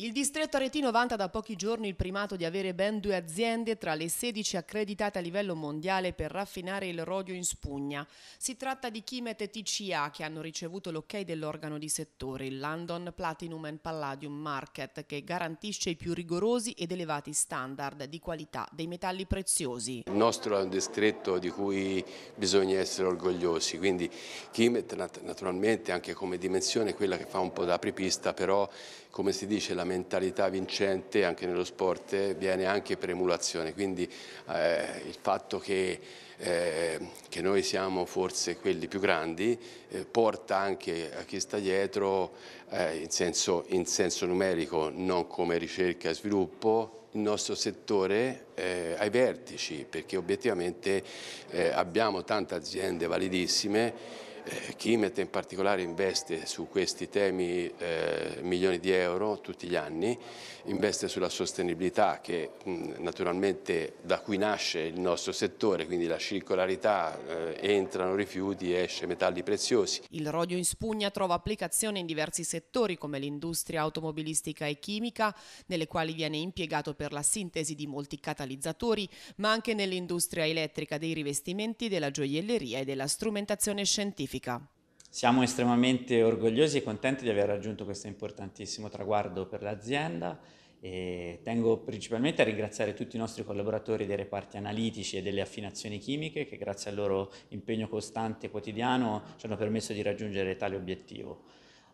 Il distretto aretino vanta da pochi giorni il primato di avere ben due aziende tra le 16 accreditate a livello mondiale per raffinare il rodio in spugna. Si tratta di Chimet e TCA che hanno ricevuto l'ok dell'organo di settore, il London Platinum and Palladium Market, che garantisce i più rigorosi ed elevati standard di qualità dei metalli preziosi. Il nostro è un distretto di cui bisogna essere orgogliosi, quindi Chimet naturalmente anche come dimensione è quella che fa un po' da apripista, però come si dice la mentalità vincente anche nello sport viene anche per emulazione, quindi eh, il fatto che, eh, che, noi siamo forse quelli più grandi eh, porta anche a chi sta dietro eh, in senso, in, senso, numerico, non come ricerca e sviluppo, il nostro settore eh, ai vertici, perché obiettivamente eh, abbiamo tante aziende validissime eh, Chimet in particolare investe su questi temi eh, milioni di euro tutti gli anni, investe sulla sostenibilità che mh, mm, naturalmente da cui nasce il nostro settore, quindi la circolarità, eh, entrano rifiuti, esce metalli preziosi. Il rodio in spugna trova applicazione in diversi settori come l'industria automobilistica e chimica, nelle quali viene impiegato per la sintesi di molti catalizzatori, ma anche nell'industria elettrica dei rivestimenti, della gioielleria e della strumentazione scientifica politica. Siamo estremamente orgogliosi e contenti di aver raggiunto questo importantissimo traguardo per l'azienda e tengo principalmente a ringraziare tutti i nostri collaboratori dei reparti analitici e delle affinazioni chimiche che grazie al loro impegno costante e quotidiano ci hanno permesso di raggiungere tale obiettivo.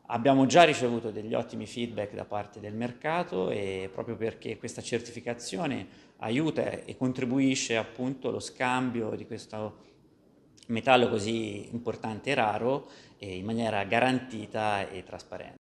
Abbiamo già ricevuto degli ottimi feedback da parte del mercato e proprio perché questa certificazione aiuta e contribuisce appunto allo scambio di questo metallo così importante e raro eh, in maniera garantita e trasparente.